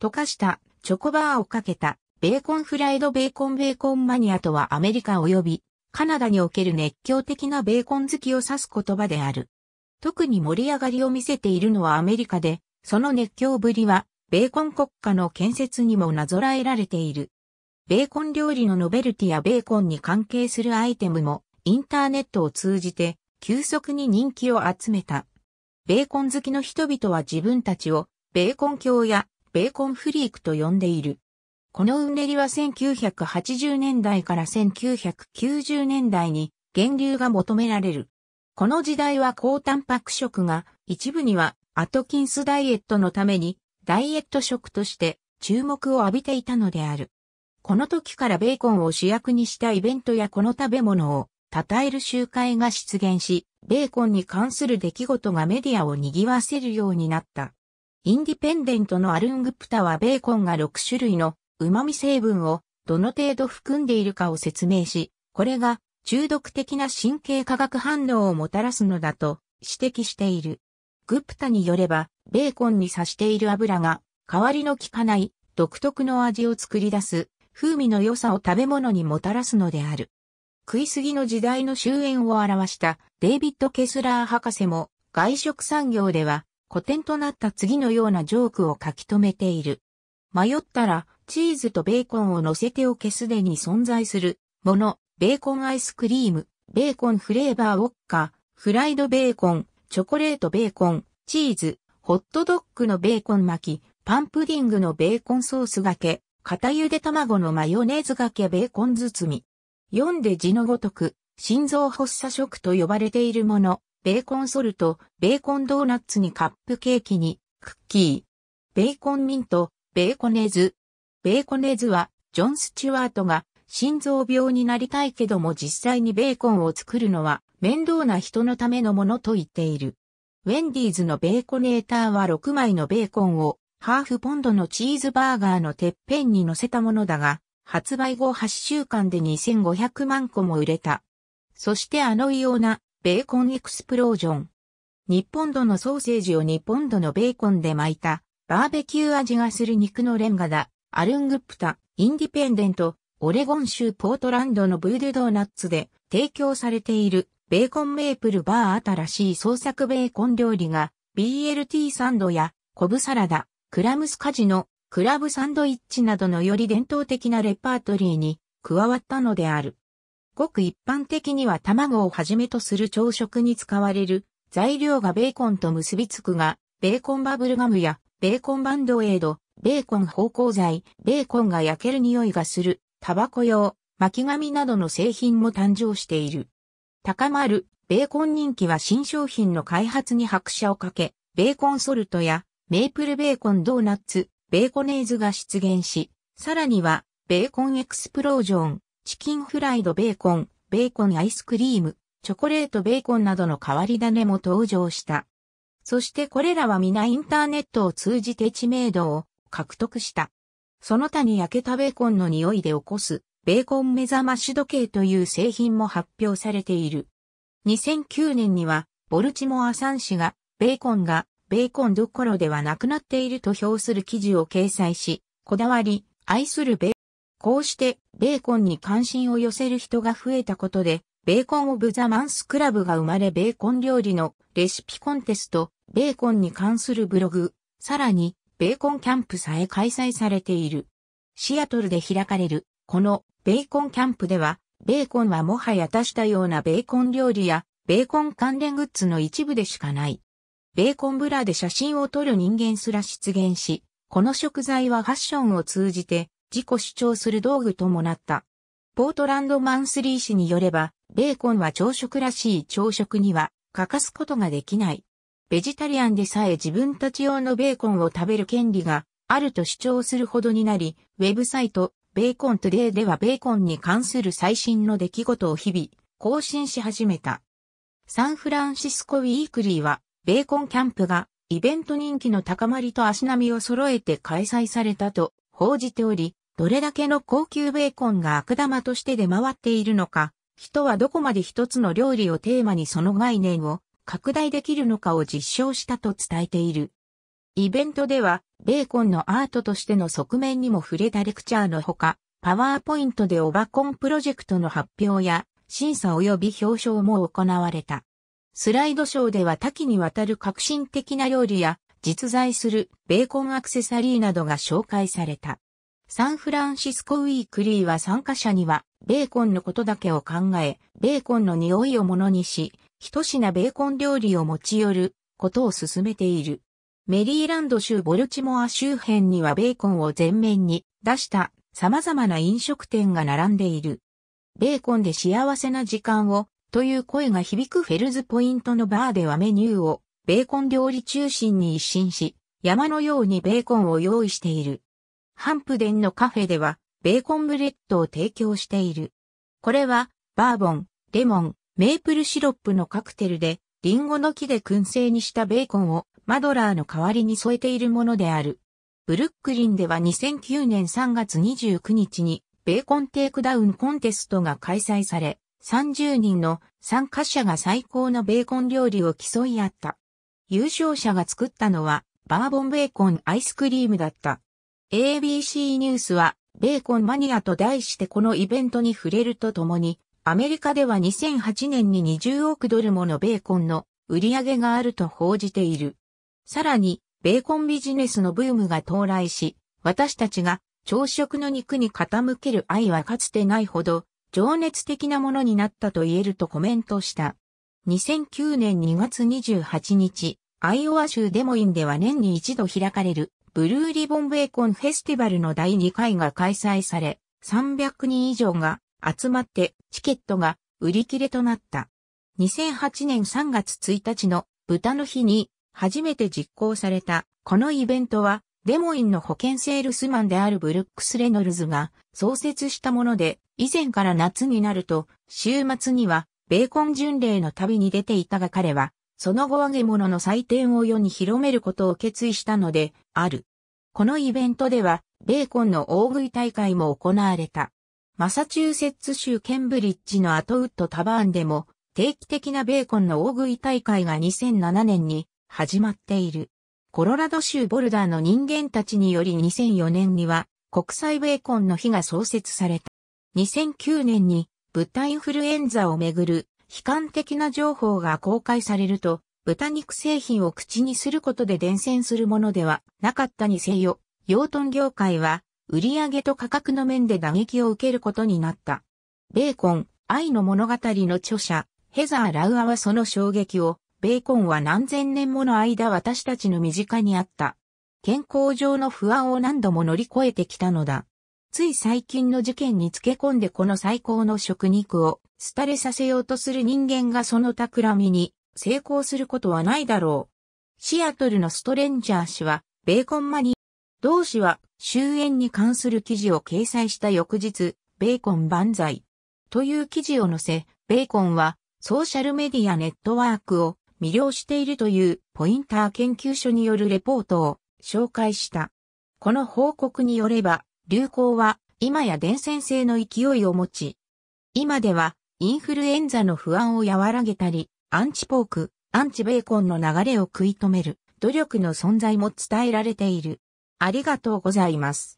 溶かしたチョコバーをかけたベーコンフライドベーコンベーコンマニアとはアメリカ及びカナダにおける熱狂的なベーコン好きを指す言葉である。特に盛り上がりを見せているのはアメリカで、その熱狂ぶりはベーコン国家の建設にもなぞらえられている。ベーコン料理のノベルティやベーコンに関係するアイテムもインターネットを通じて急速に人気を集めた。ベーコン好きの人々は自分たちをベーコン教やベーコンフリークと呼んでいる。このうねりは1980年代から1990年代に源流が求められる。この時代は高タンパク食が一部にはアトキンスダイエットのためにダイエット食として注目を浴びていたのである。この時からベーコンを主役にしたイベントやこの食べ物を称える集会が出現し、ベーコンに関する出来事がメディアを賑わせるようになった。インディペンデントのアルングプタはベーコンが6種類の旨味成分をどの程度含んでいるかを説明し、これが中毒的な神経化学反応をもたらすのだと指摘している。グプタによれば、ベーコンに刺している油が代わりの効かない独特の味を作り出す風味の良さを食べ物にもたらすのである。食いすぎの時代の終焉を表したデイビッド・ケスラー博士も外食産業では古典となった次のようなジョークを書き留めている。迷ったら、チーズとベーコンを乗せておけすでに存在するもの、ベーコンアイスクリーム、ベーコンフレーバーウォッカ、フライドベーコン、チョコレートベーコン、チーズ、ホットドッグのベーコン巻き、パンプディングのベーコンソースがけ、片茹で卵のマヨネーズがけベーコン包み。読んで字のごとく、心臓発作食と呼ばれているもの、ベーコンソルト、ベーコンドーナツにカップケーキに、クッキー、ベーコンミント、ベーコネズ。ベーコネズは、ジョン・スチュワートが、心臓病になりたいけども実際にベーコンを作るのは、面倒な人のためのものと言っている。ウェンディーズのベーコネーターは6枚のベーコンを、ハーフポンドのチーズバーガーのてっぺんに乗せたものだが、発売後8週間で2500万個も売れた。そしてあの異様なベーコンエクスプロージョン。日本度のソーセージを日本度のベーコンで巻いた、バーベキュー味がする肉のレンガだ、アルングプタ、インディペンデント、オレゴン州ポートランドのブードゥドーナッツで提供されている、ベーコンメープルバー新しい創作ベーコン料理が、BLT サンドや、コブサラダ、クラムスカジノ、クラブサンドイッチなどのより伝統的なレパートリーに加わったのである。ごく一般的には卵をはじめとする朝食に使われる材料がベーコンと結びつくが、ベーコンバブルガムやベーコンバンドエイド、ベーコン芳香剤、ベーコンが焼ける匂いがする、タバコ用、巻紙などの製品も誕生している。高まるベーコン人気は新商品の開発に拍車をかけ、ベーコンソルトやメープルベーコンドーナツ、ベーコネーズが出現し、さらにはベーコンエクスプロージョン、チキンフライドベーコン、ベーコンアイスクリーム、チョコレートベーコンなどの変わり種も登場した。そしてこれらは皆インターネットを通じて知名度を獲得した。その他に焼けたベーコンの匂いで起こす、ベーコン目覚まし時計という製品も発表されている。2009年には、ボルチモア産紙が、ベーコンが、ベーコンどころではなくなっていると評する記事を掲載し、こだわり、愛するベーコンこうして、ベーコンに関心を寄せる人が増えたことで、ベーコンオブザマンスクラブが生まれベーコン料理のレシピコンテスト、ベーコンに関するブログ、さらに、ベーコンキャンプさえ開催されている。シアトルで開かれる、このベーコンキャンプでは、ベーコンはもはやしたようなベーコン料理や、ベーコン関連グッズの一部でしかない。ベーコンブラで写真を撮る人間すら出現し、この食材はファッションを通じて自己主張する道具ともなった。ポートランドマンスリー氏によれば、ベーコンは朝食らしい朝食には欠かすことができない。ベジタリアンでさえ自分たち用のベーコンを食べる権利があると主張するほどになり、ウェブサイト、ベーコントゥデイではベーコンに関する最新の出来事を日々更新し始めた。サンフランシスコウィークリーは、ベーコンキャンプがイベント人気の高まりと足並みを揃えて開催されたと報じており、どれだけの高級ベーコンが悪玉として出回っているのか、人はどこまで一つの料理をテーマにその概念を拡大できるのかを実証したと伝えている。イベントでは、ベーコンのアートとしての側面にも触れたレクチャーのほか、パワーポイントでオバコンプロジェクトの発表や、審査及び表彰も行われた。スライドショーでは多岐にわたる革新的な料理や実在するベーコンアクセサリーなどが紹介された。サンフランシスコウィークリーは参加者には、ベーコンのことだけを考え、ベーコンの匂いをものにし、一品ベーコン料理を持ち寄ることを進めている。メリーランド州ボルチモア周辺にはベーコンを前面に出した様々な飲食店が並んでいる。ベーコンで幸せな時間をという声が響くフェルズポイントのバーではメニューをベーコン料理中心に一新し、山のようにベーコンを用意している。ハンプデンのカフェでは、ベーコンブレッドを提供している。これは、バーボン、レモン、メープルシロップのカクテルで、リンゴの木で燻製にしたベーコンをマドラーの代わりに添えているものである。ブルックリンでは2009年3月29日に、ベーコンテイクダウンコンテストが開催され、30人の参加者が最高のベーコン料理を競い合った。優勝者が作ったのは、バーボンベーコンアイスクリームだった。ABC ニュースは、ベーコンマニアと題してこのイベントに触れるとともに、アメリカでは2008年に20億ドルものベーコンの売り上げがあると報じている。さらに、ベーコンビジネスのブームが到来し、私たちが朝食の肉に傾ける愛はかつてないほど、情熱的なものになったと言えるとコメントした。2009年2月28日、アイオワ州デモインでは年に一度開かれる、ブルーリボンベーコンフェスティバルの第2回が開催され、300人以上が集まってチケットが売り切れとなった。2008年3月1日の豚の日に初めて実行されたこのイベントはデモインの保険セールスマンであるブルックス・レノルズが創設したもので以前から夏になると週末には米ン巡礼の旅に出ていたが彼は、その後揚げ物の祭典を世に広めることを決意したので、ある。このイベントでは、ベーコンの大食い大会も行われた。マサチューセッツ州ケンブリッジのアトウッドタバーンでも、定期的なベーコンの大食い大会が2007年に始まっている。コロラド州ボルダーの人間たちにより2004年には、国際ベーコンの日が創設された。2009年に豚インフルエンザをめぐる悲観的な情報が公開されると、豚肉製品を口にすることで伝染するものではなかったにせよ、養豚業界は売上と価格の面で打撃を受けることになった。ベーコン、愛の物語の著者、ヘザー・ラウアはその衝撃を、ベーコンは何千年もの間私たちの身近にあった。健康上の不安を何度も乗り越えてきたのだ。つい最近の事件につけ込んでこの最高の食肉を廃れさせようとする人間がその企みに成功することはないだろう。シアトルのストレンジャー氏は、ベーコンマニ同氏は終焉に関する記事を掲載した翌日、ベーコン万歳という記事を載せ、ベーコンはソーシャルメディアネットワークを魅了しているというポインター研究所によるレポートを紹介した。この報告によれば、流行は今や伝染性の勢いを持ち、今ではインフルエンザの不安を和らげたり、アンチポーク、アンチベーコンの流れを食い止める努力の存在も伝えられている。ありがとうございます。